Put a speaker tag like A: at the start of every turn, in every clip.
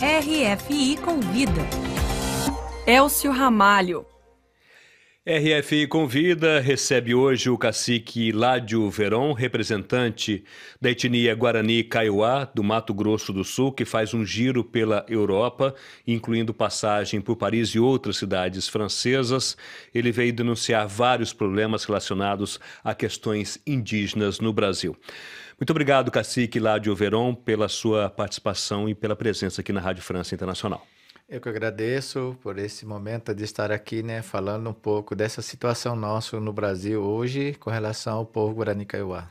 A: RFI Convida. Elcio Ramalho. RF Convida recebe hoje o cacique Ládio Verón, representante da etnia Guarani Kaiowá, do Mato Grosso do Sul, que faz um giro pela Europa, incluindo passagem por Paris e outras cidades francesas. Ele veio denunciar vários problemas relacionados a questões indígenas no Brasil. Muito obrigado, cacique Ládio Verón, pela sua participação e pela presença aqui na Rádio França Internacional.
B: Eu que agradeço por esse momento de estar aqui, né, falando um pouco dessa situação nossa no Brasil hoje com relação ao povo Guarani-Kaiowá.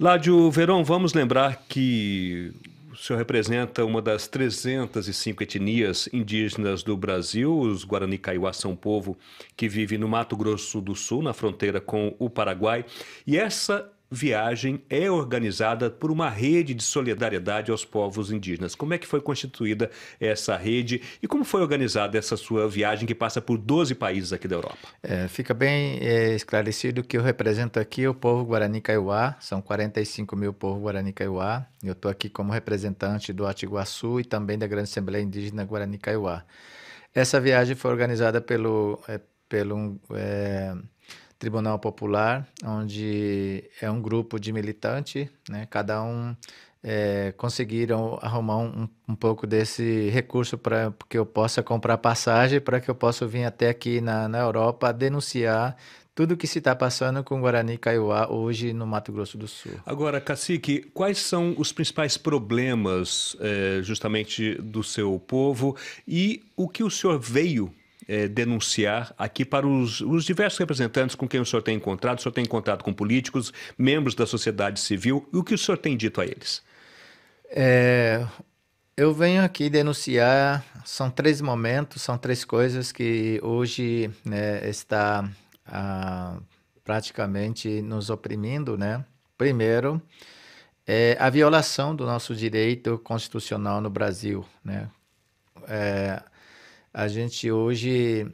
A: Ládio Verão, vamos lembrar que o senhor representa uma das 305 etnias indígenas do Brasil. Os Guarani Kaiowá são um povo que vive no Mato Grosso do Sul, na fronteira com o Paraguai. E essa viagem é organizada por uma rede de solidariedade aos povos indígenas. Como é que foi constituída essa rede e como foi organizada essa sua viagem que passa por 12 países aqui da Europa?
B: É, fica bem é, esclarecido que eu represento aqui o povo Guarani Kaiowá, são 45 mil povo Guarani Kaiowá. Eu estou aqui como representante do Atiguaçu e também da Grande Assembleia Indígena Guarani Kaiowá. Essa viagem foi organizada pelo, é, pelo é, Tribunal Popular, onde é um grupo de militante, né? cada um é, conseguiram arrumar um, um pouco desse recurso para que eu possa comprar passagem, para que eu possa vir até aqui na, na Europa denunciar tudo o que se está passando com o Guarani Kaiowá hoje no Mato Grosso do Sul.
A: Agora, Cacique, quais são os principais problemas é, justamente do seu povo e o que o senhor veio é, denunciar aqui para os, os, diversos representantes com quem o senhor tem encontrado? O senhor tem encontrado com políticos, membros da sociedade civil, e o que o senhor
B: tem dito a eles? É, eu venho aqui denunciar, são três momentos, são três coisas que hoje né, está ah, praticamente nos oprimindo, né? Primeiro, é a violação do nosso direito constitucional no Brasil, né? É, a gente hoje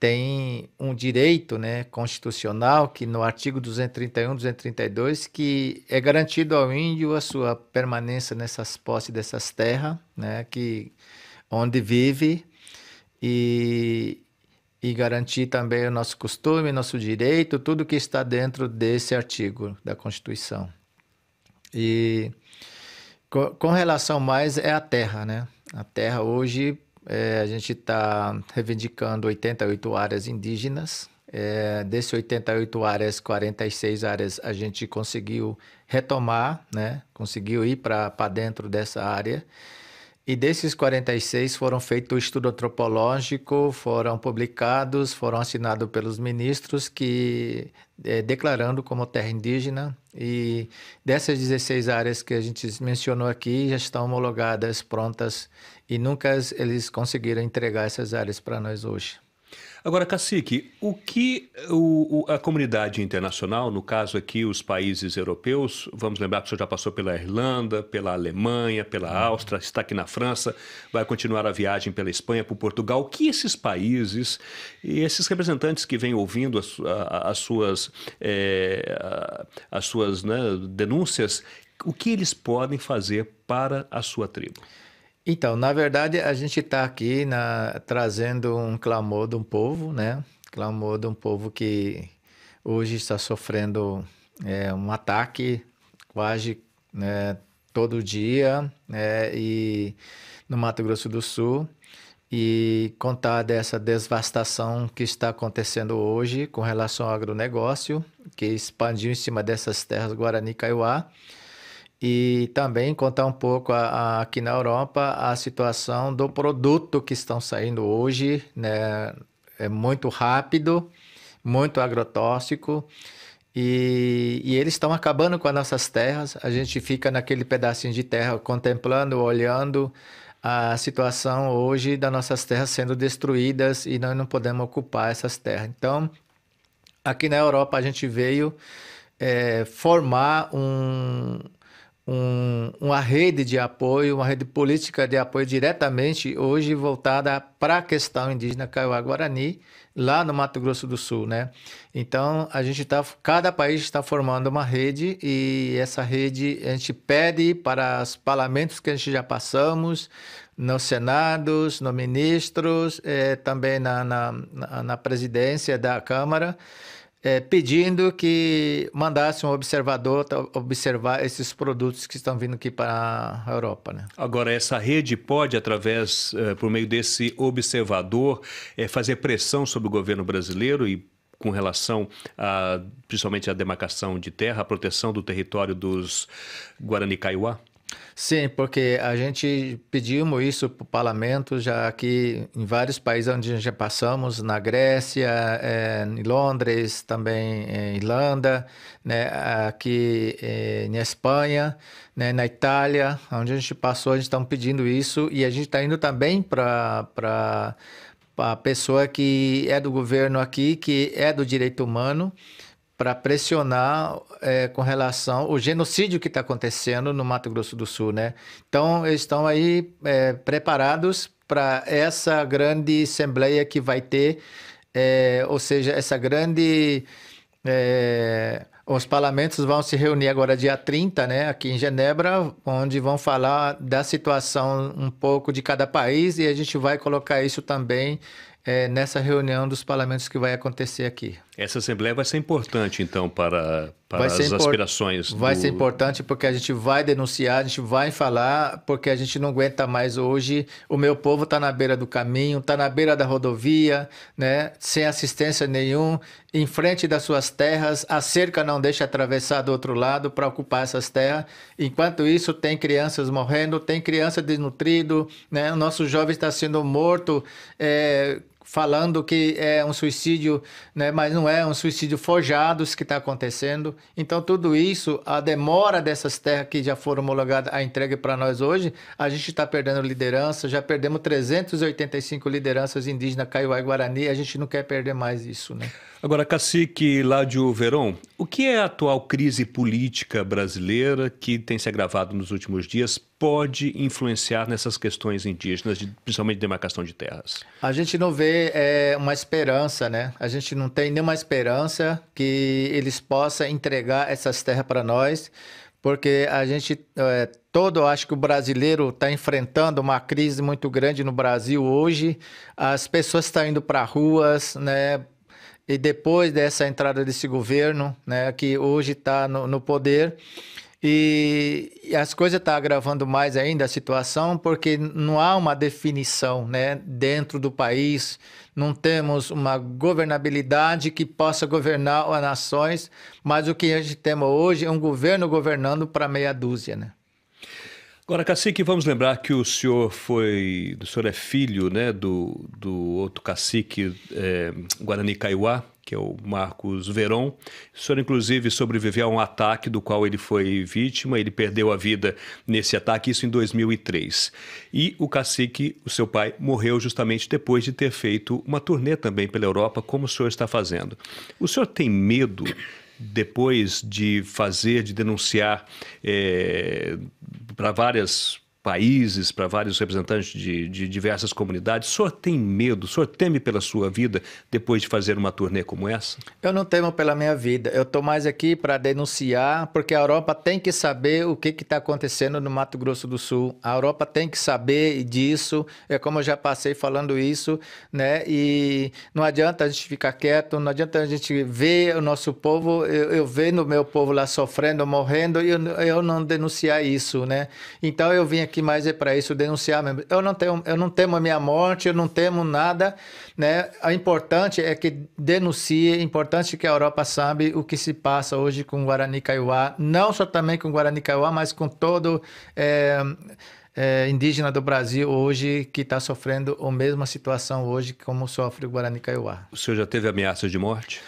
B: tem um direito né, constitucional que no artigo 231, 232, que é garantido ao índio a sua permanência nessas posses dessas terras, né, que, onde vive, e, e garantir também o nosso costume, nosso direito, tudo que está dentro desse artigo da Constituição. E com, com relação mais é a terra, né? A terra hoje é, a gente está reivindicando 88 áreas indígenas. É, desse 88 áreas, 46 áreas a gente conseguiu retomar, né? conseguiu ir para dentro dessa área. E desses 46 foram feito estudo antropológico, foram publicados, foram assinados pelos ministros que é, declarando como terra indígena. E dessas 16 áreas que a gente mencionou aqui já estão homologadas, prontas e nunca eles conseguiram entregar essas áreas para nós hoje.
A: Agora, Cacique, o que o, o, a comunidade internacional, no caso aqui os países europeus, vamos lembrar que o senhor já passou pela Irlanda, pela Alemanha, pela uhum. Áustria, está aqui na França, vai continuar a viagem pela Espanha, para Portugal. O que esses países e esses representantes que vêm ouvindo as, as suas, é, as suas né, denúncias,
B: o que eles podem fazer para a sua tribo? Então, na verdade, a gente está aqui na, trazendo um clamor de um povo, né? Clamor de um povo que hoje está sofrendo é, um ataque quase né, todo dia né, e no Mato Grosso do Sul e contar dessa devastação que está acontecendo hoje com relação ao agronegócio que expandiu em cima dessas terras Guarani-Caiuá e também contar um pouco a, a, aqui na Europa a situação do produto que estão saindo hoje, né? É muito rápido, muito agrotóxico e, e eles estão acabando com as nossas terras. A gente fica naquele pedacinho de terra contemplando, olhando a situação hoje das nossas terras sendo destruídas e nós não podemos ocupar essas terras. Então, aqui na Europa a gente veio é, formar um um, uma rede de apoio, uma rede política de apoio diretamente hoje voltada para a questão indígena Kaiowá-Guarani, lá no Mato Grosso do Sul, né? Então, a gente está, cada país está formando uma rede e essa rede a gente pede para os parlamentos que a gente já passamos, nos senados, nos ministros, eh, também na, na, na presidência da Câmara, é, pedindo que mandasse um observador observar esses produtos que estão vindo aqui para a Europa. Né?
A: Agora, essa rede pode, através, é, por meio desse observador, é, fazer pressão sobre o governo brasileiro e com relação a, principalmente à demarcação de terra, à proteção do território dos Guarani Kaiowá?
B: Sim, porque a gente pedimos isso para o parlamento, já que em vários países onde já passamos, na Grécia, eh, em Londres, também em Irlanda, né, aqui na eh, Espanha, né, na Itália, onde a gente passou, a gente está pedindo isso e a gente está indo também para a pessoa que é do governo aqui, que é do direito humano, para pressionar é, com relação ao genocídio que está acontecendo no Mato Grosso do Sul, né? Então, eles estão aí é, preparados para essa grande assembleia que vai ter, é, ou seja, essa grande... É, os parlamentos vão se reunir agora dia 30, né, aqui em Genebra, onde vão falar da situação um pouco de cada país e a gente vai colocar isso também é, nessa reunião dos parlamentos que vai acontecer aqui.
A: Essa assembleia vai ser importante, então, para, para as aspirações. Vai do... ser importante
B: porque a gente vai denunciar, a gente vai falar, porque a gente não aguenta mais hoje. O meu povo está na beira do caminho, está na beira da rodovia, né? sem assistência nenhum, em frente das suas terras. A cerca não deixa atravessar do outro lado para ocupar essas terras. Enquanto isso, tem crianças morrendo, tem criança desnutrida, né? o nosso jovem está sendo morto. É falando que é um suicídio, né, mas não é um suicídio forjados que está acontecendo. Então tudo isso, a demora dessas terras que já foram homologadas a entrega para nós hoje, a gente está perdendo liderança, já perdemos 385 lideranças indígenas, Kaiowá e Guarani, a gente não quer perder mais isso, né?
A: Agora, cacique Ládio Verón, o que é a atual crise política brasileira que tem se agravado nos últimos dias pode influenciar nessas questões indígenas, principalmente de demarcação de terras?
B: A gente não vê é, uma esperança, né? A gente não tem nenhuma esperança que eles possam entregar essas terras para nós, porque a gente é, todo, acho que o brasileiro está enfrentando uma crise muito grande no Brasil hoje. As pessoas estão tá indo para ruas, né? e depois dessa entrada desse governo, né, que hoje está no, no, poder, e, e as coisas estão tá agravando mais ainda a situação, porque não há uma definição né, dentro do país, não temos uma governabilidade que possa governar as nações, mas o que a gente tem hoje é um governo governando para meia dúzia, né?
A: Agora, cacique, vamos lembrar que o senhor foi, o senhor é filho, né, do, do outro cacique é, Guarani Kaiowá, que é o Marcos Veron. O senhor, inclusive, sobreviveu a um ataque do qual ele foi vítima, ele perdeu a vida nesse ataque, isso em 2003. E o cacique, o seu pai, morreu justamente depois de ter feito uma turnê também pela Europa, como o senhor está fazendo. O senhor tem medo depois de fazer, de denunciar é, para várias países, para vários representantes de, de, diversas comunidades. O senhor tem medo, o senhor teme pela sua vida depois de fazer uma turnê como essa?
B: Eu não temo pela minha vida. Eu estou mais aqui para denunciar, porque a Europa tem que saber o que está acontecendo no Mato Grosso do Sul. A Europa tem que saber disso. É como eu já passei falando isso, né? E não adianta a gente ficar quieto, não adianta a gente ver o nosso povo. Eu, eu vendo o meu povo lá sofrendo, morrendo, e eu, eu não denunciar isso, né? Então eu vim aqui que mais é para isso denunciar mesmo. Eu não, tenho, eu não temo a minha morte, eu não temo nada, né? O importante é que denuncie, é importante que a Europa sabe o que se passa hoje com o Guarani Kaiowá, não só também com o Guarani Kaiowá, mas com todo... É, é, indígena do Brasil hoje que está sofrendo a mesma situação hoje como sofre o Guarani Kaiowá.
A: O senhor já teve ameaças de morte?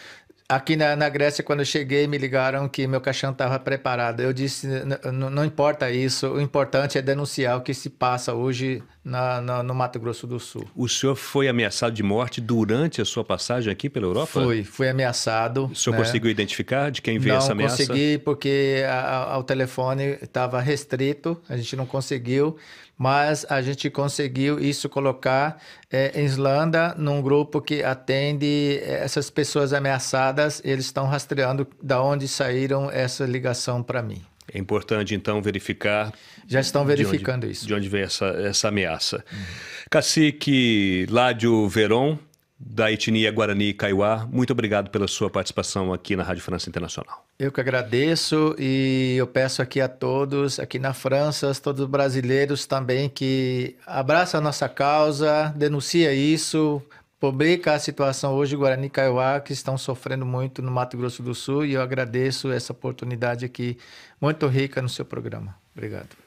B: Aqui na, na, Grécia, quando eu cheguei, me ligaram que meu caixão estava preparado. Eu disse: não importa isso, o importante é denunciar o que se passa hoje na, na, no Mato Grosso do Sul.
A: O senhor foi ameaçado de morte durante a sua passagem aqui pela Europa? Fui, fui
B: ameaçado. O senhor né? conseguiu
A: identificar de quem veio não essa ameaça? Não consegui,
B: porque a, a, ao telefone estava restrito, a gente não conseguiu mas a gente conseguiu isso colocar é, Islândia num grupo que atende é, essas pessoas ameaçadas. Eles estão rastreando da onde saíram essa ligação para mim.
A: É importante, então, verificar.
B: Já estão verificando de
A: onde, isso. De onde vem essa, essa ameaça. Hum. Cacique Ládio Veron, da etnia Guarani Kaiowá. Muito obrigado pela sua participação aqui na Rádio França Internacional.
B: Eu que agradeço e eu peço aqui a todos, aqui na França, todos os brasileiros também, que abraçam a nossa causa, denuncia isso, publica a situação hoje Guarani Kaiowá, que estão sofrendo muito no Mato Grosso do Sul, e eu agradeço essa oportunidade aqui, muito rica no seu programa. Obrigado.